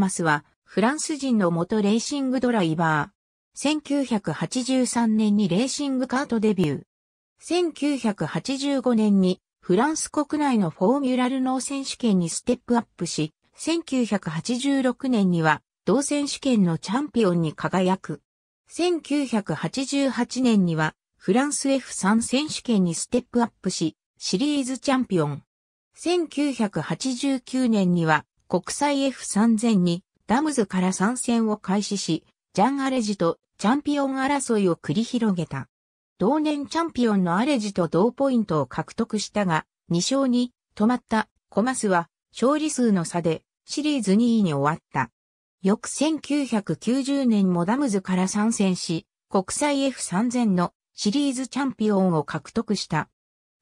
マスは、フランス人の元レーシングドライバー。1983年にレーシングカートデビュー。1985年にフランス国内のフォーミュラルノー選手権にステップアップし、1986年には同選手権のチャンピオンに輝く。1988年にはフランス F3 選手権にステップアップし、シリーズチャンピオン。1989年には国際 F3000 にダムズから参戦を開始し、ジャン・アレジとチャンピオン争いを繰り広げた。同年チャンピオンのアレジと同ポイントを獲得したが、2勝に止まったコマスは勝利数の差でシリーズ2位に終わった。翌1990年もダムズから参戦し、国際 F3000 のシリーズチャンピオンを獲得した。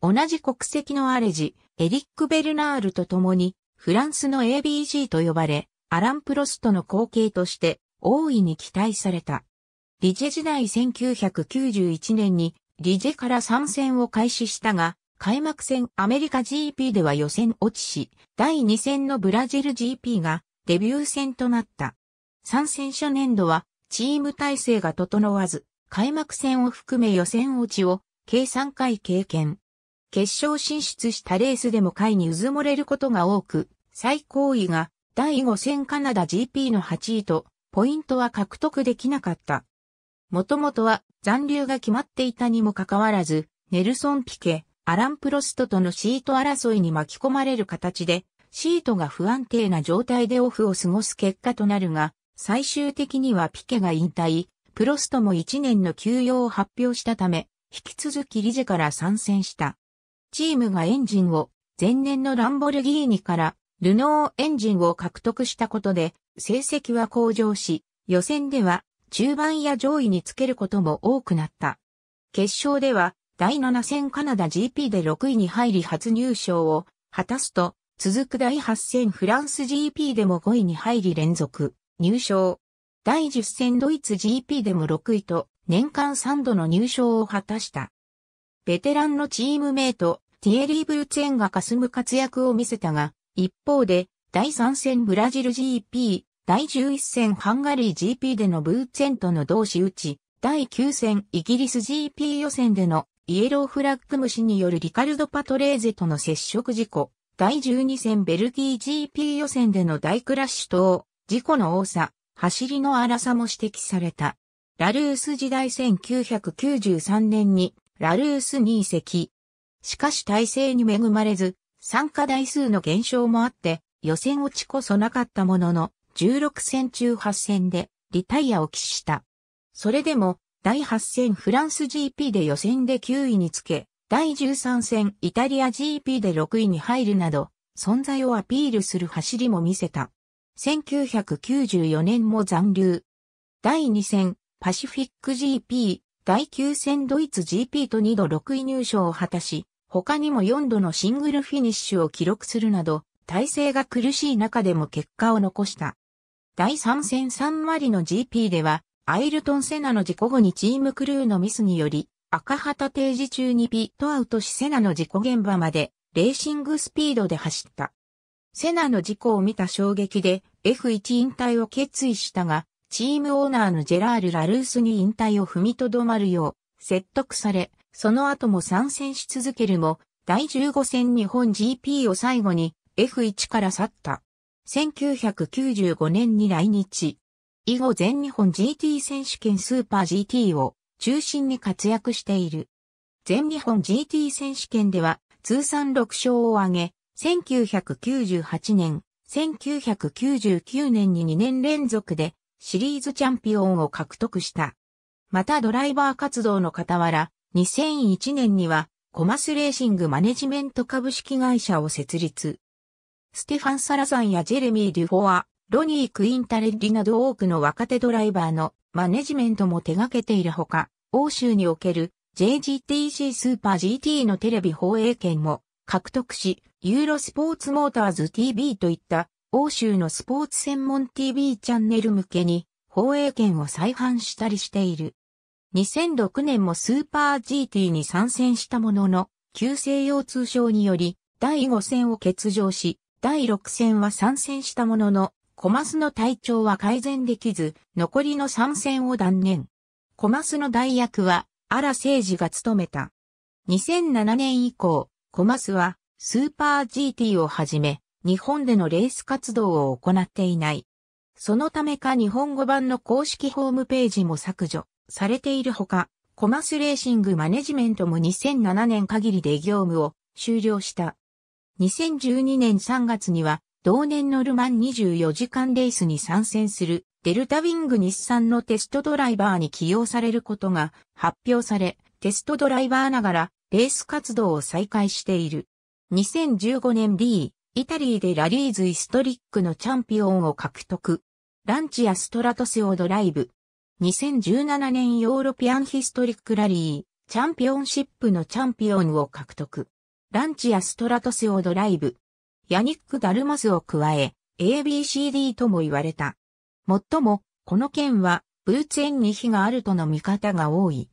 同じ国籍のアレジ、エリック・ベルナールと共にフランスの ABG と呼ばれ、アラン・プロストの後継として大いに期待された。リジェ時代1991年にリジェから参戦を開始したが、開幕戦アメリカ GP では予選落ちし、第2戦のブラジル GP がデビュー戦となった。参戦初年度はチーム体制が整わず、開幕戦を含め予選落ちを計3回経験。決勝進出したレースでも下位にうずもれることが多く、最高位が第5戦カナダ GP の8位と、ポイントは獲得できなかった。もともとは残留が決まっていたにもかかわらず、ネルソン・ピケ、アラン・プロストとのシート争いに巻き込まれる形で、シートが不安定な状態でオフを過ごす結果となるが、最終的にはピケが引退、プロストも1年の休養を発表したため、引き続きリジェから参戦した。チームがエンジンを前年のランボルギーニからルノーエンジンを獲得したことで成績は向上し、予選では中盤や上位につけることも多くなった。決勝では第7戦カナダ GP で6位に入り初入賞を果たすと、続く第8戦フランス GP でも5位に入り連続入賞。第10戦ドイツ GP でも6位と年間3度の入賞を果たした。ベテランのチームメイト、ティエリー・ブルツェンが霞む活躍を見せたが、一方で、第3戦ブラジル GP、第11戦ハンガリー GP でのブーツェンとの同士打ち、第9戦イギリス GP 予選でのイエローフラッグ虫によるリカルド・パトレーゼとの接触事故、第12戦ベルギー GP 予選での大クラッシュ等、事故の多さ、走りの荒さも指摘された。ラルース時代1993年にラルース2移席。しかし体制に恵まれず、参加台数の減少もあって、予選落ちこそなかったものの、16戦中8戦でリタイアを喫した。それでも、第8戦フランス GP で予選で9位につけ、第13戦イタリア GP で6位に入るなど、存在をアピールする走りも見せた。1994年も残留。第2戦、パシフィック GP、第9戦ドイツ GP と2度6位入賞を果たし、他にも4度のシングルフィニッシュを記録するなど、体勢が苦しい中でも結果を残した。第3戦3割の GP では、アイルトン・セナの事故後にチームクルーのミスにより、赤旗定時中にピットアウトしセナの事故現場まで、レーシングスピードで走った。セナの事故を見た衝撃で F1 引退を決意したが、チームオーナーのジェラール・ラルースに引退を踏みとどまるよう説得され、その後も参戦し続けるも、第15戦日本 GP を最後に F1 から去った。1995年に来日。以後全日本 GT 選手権スーパー GT を中心に活躍している。全日本 GT 選手権では通算6勝を挙げ、1998年、1999年に2年連続でシリーズチャンピオンを獲得した。またドライバー活動の傍ら、2001年にはコマスレーシングマネジメント株式会社を設立。ステファン・サラザンやジェレミー・デュフォア、ロニー・クインタレッリなど多くの若手ドライバーのマネジメントも手掛けているほか、欧州における JGTC スーパー GT のテレビ放映権も獲得し、ユーロスポーツモーターズ TV といった欧州のスポーツ専門 TV チャンネル向けに放映権を再販したりしている。2006年もスーパー GT に参戦したものの、急性腰痛症により、第5戦を欠場し、第6戦は参戦したものの、コマスの体調は改善できず、残りの参戦を断念。コマスの代役は、荒聖治が務めた。2007年以降、コマスは、スーパー GT をはじめ、日本でのレース活動を行っていない。そのためか日本語版の公式ホームページも削除されているほか、コマスレーシングマネジメントも2007年限りで業務を終了した。2012年3月には、同年のルマン24時間レースに参戦するデルタウィング日産のテストドライバーに起用されることが発表され、テストドライバーながらレース活動を再開している。2015年 D イタリーでラリーズ・イストリックのチャンピオンを獲得。ランチやストラトスをドライブ。2017年ヨーロピアンヒストリックラリー、チャンピオンシップのチャンピオンを獲得。ランチやストラトスをドライブ。ヤニック・ダルマスを加え、ABCD とも言われた。もっとも、この件は、ブーツ園に火があるとの見方が多い。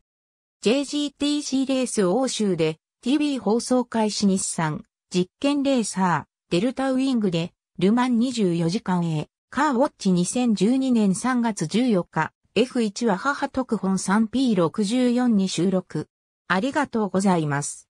JGTC レース欧州で、TV 放送開始日産、実験レーサー。デルタウィングで、ルマン24時間 A、カーウォッチ2012年3月14日、F1 は母特本 3P64 に収録。ありがとうございます。